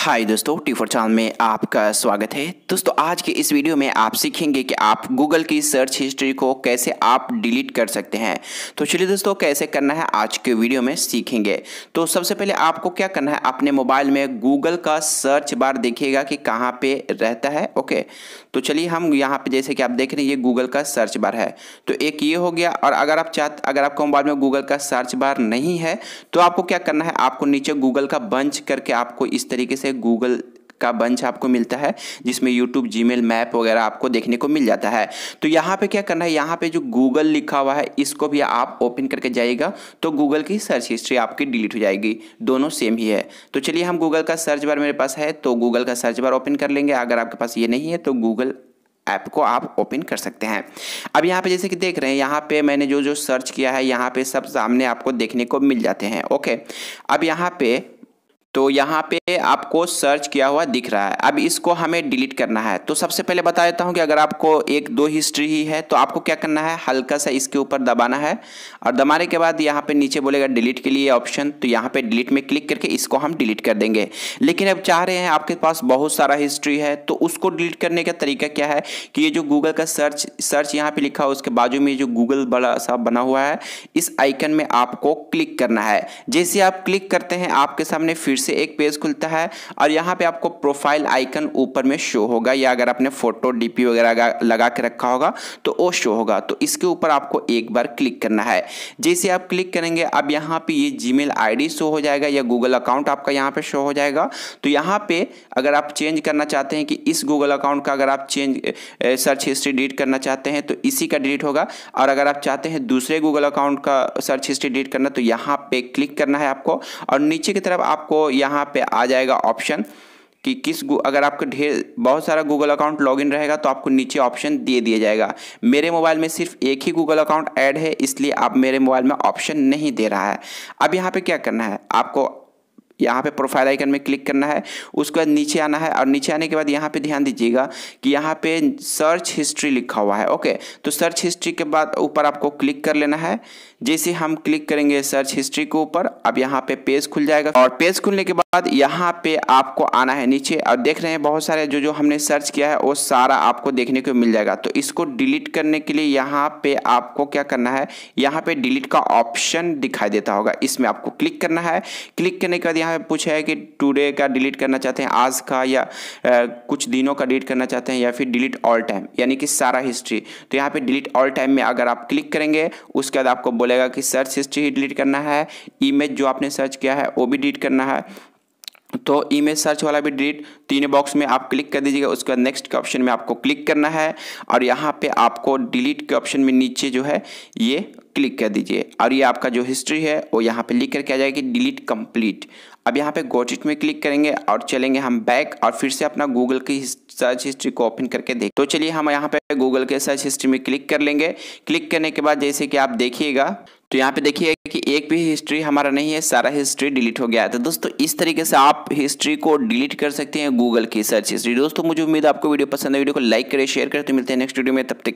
हाय दोस्तों T four channel में आपका स्वागत है दोस्तों आज के इस वीडियो में आप सीखेंगे कि आप गूगल की सर्च हिस्ट्री को कैसे आप डिलीट कर सकते हैं तो चलिए दोस्तों कैसे करना है आज के वीडियो में सीखेंगे तो सबसे पहले आपको क्या करना है अपने मोबाइल में गूगल का सर्च बार देखिएगा कि कहाँ पे रहता है ओके तो चलिए हम यहाँ पे जैसे कि आप देख रहे हैं ये गूगल का सर्च बार है तो एक ये हो गया और अगर आप चाहते अगर आपके मोबाइल में गूगल का सर्च बार नहीं है तो आपको क्या करना है आपको नीचे गूगल का बंच करके आपको इस तरीके से से गूगल का बंच आपको मिलता है जिसमें यूट्यूब जीमेल मैप वगैरह आपको देखने को मिल जाता है तो यहाँ पे क्या करना है यहाँ पे जो गूगल लिखा हुआ है इसको भी आप ओपन करके जाइएगा तो गूगल की सर्च हिस्ट्री आपकी डिलीट हो जाएगी दोनों सेम ही है तो चलिए हम गूगल का सर्च बार मेरे पास है तो गूगल का सर्च बार ओपन कर लेंगे अगर आपके पास ये नहीं है तो गूगल ऐप को आप ओपन कर सकते हैं अब यहाँ पे जैसे कि देख रहे हैं यहाँ पे मैंने जो जो सर्च किया है यहाँ पे सब सामने आपको देखने को मिल जाते हैं ओके अब यहाँ पे तो यहाँ पे आपको सर्च किया हुआ दिख रहा है अब इसको हमें डिलीट करना है तो सबसे पहले बता देता हूँ कि अगर आपको एक दो हिस्ट्री ही है तो आपको क्या करना है हल्का सा इसके ऊपर दबाना है और दबाने के बाद यहाँ पे नीचे बोलेगा डिलीट के लिए ऑप्शन तो यहाँ पे डिलीट में क्लिक करके इसको हम डिलीट कर देंगे लेकिन अब चाह रहे हैं आपके पास बहुत सारा हिस्ट्री है तो उसको डिलीट करने का तरीका क्या है कि ये जो गूगल का सर्च सर्च यहाँ पर लिखा हो उसके बाजू में जो गूगल बड़ा सा बना हुआ है इस आइकन में आपको क्लिक करना है जैसे आप क्लिक करते हैं आपके सामने फिर से एक पेज खुलता है और यहाँ पे आपको प्रोफाइल आइकन ऊपर में शो होगा या अगर आपने फोटो डीपी वगैरह लगा के रखा होगा तो वो शो होगा तो इसके ऊपर आपको एक बार क्लिक करना है जैसे आप क्लिक करेंगे अब यहाँ पे ये जी मेल शो हो जाएगा या गूगल अकाउंट आपका यहाँ पर शो हो जाएगा तो यहाँ पर अगर आप चेंज करना चाहते हैं कि इस गूगल अकाउंट का अगर आप चेंज सर्च हिस्ट्री डिलीट करना चाहते हैं तो इसी का डिलीट होगा और अगर आप चाहते हैं दूसरे गूगल अकाउंट का सर्च हिस्ट्री डिलीट करना तो यहाँ पे क्लिक करना है आपको और नीचे की तरफ आपको यहाँ पे आ जाएगा ऑप्शन कि किस अगर आपका ढेर बहुत सारा गूगल अकाउंट लॉगिन रहेगा तो आपको नीचे ऑप्शन दे दिया जाएगा मेरे मोबाइल में सिर्फ एक ही गूगल अकाउंट ऐड है इसलिए आप मेरे मोबाइल में ऑप्शन नहीं दे रहा है अब यहाँ पे क्या करना है आपको यहाँ पे प्रोफाइल आइकन में क्लिक करना है उसके बाद नीचे आना है और नीचे आने के बाद यहाँ पे ध्यान दीजिएगा कि यहाँ पे सर्च हिस्ट्री लिखा हुआ है ओके तो सर्च हिस्ट्री के बाद ऊपर आपको क्लिक कर लेना है जैसे हम क्लिक करेंगे सर्च हिस्ट्री के ऊपर अब यहाँ पे पेज खुल जाएगा और पेज खुलने के बाद बाद यहाँ पे आपको आना है नीचे और देख रहे हैं बहुत सारे जो जो हमने सर्च किया है वो सारा आपको देखने को मिल जाएगा तो इसको डिलीट करने के लिए यहाँ पे आपको क्या करना है यहाँ पे डिलीट का ऑप्शन दिखाई देता होगा इसमें आपको क्लिक करना है क्लिक करने के बाद यहाँ पे पूछा है कि टुडे का डिलीट करना चाहते हैं आज का या आ, कुछ दिनों का डिलीट करना चाहते हैं या फिर डिलीट ऑल टाइम यानी कि सारा हिस्ट्री तो यहाँ पर डिलीट ऑल टाइम में अगर आप क्लिक करेंगे उसके बाद आपको बोलेगा कि सर्च हिस्ट्री ही डिलीट करना है इमेज जो आपने सर्च किया है वो भी डिलीट करना है तो इमेज सर्च वाला भी डिलीट तीन बॉक्स में आप क्लिक कर दीजिएगा उसके बाद नेक्स्ट के ऑप्शन में आपको क्लिक करना है और यहाँ पे आपको डिलीट के ऑप्शन में नीचे जो है ये क्लिक कर दीजिए और ये आपका जो हिस्ट्री है वो यहाँ पे लिख करके आ जाएगी डिलीट कंप्लीट अब यहाँ पे गोटिट में क्लिक करेंगे और चलेंगे हम बैक और फिर से अपना गूगल की सर्च हिस्ट्री को ओपन करके देख तो चलिए हम यहाँ पे गूगल के सर्च हिस्ट्री में क्लिक कर लेंगे क्लिक करने के बाद जैसे कि आप देखिएगा तो यहाँ पे देखिए कि एक भी हिस्ट्री हमारा नहीं है सारा हिस्ट्री डिलीट हो गया है तो दोस्तों इस तरीके से आप हिस्ट्री को डिलीट कर सकते हैं गूगल की सर्च हिस्ट्री दोस्तों मुझे उम्मीद आपको वीडियो पसंद है वीडियो को लाइक करें शेयर करें तो मिलते हैं नेक्स्ट वीडियो में तब तक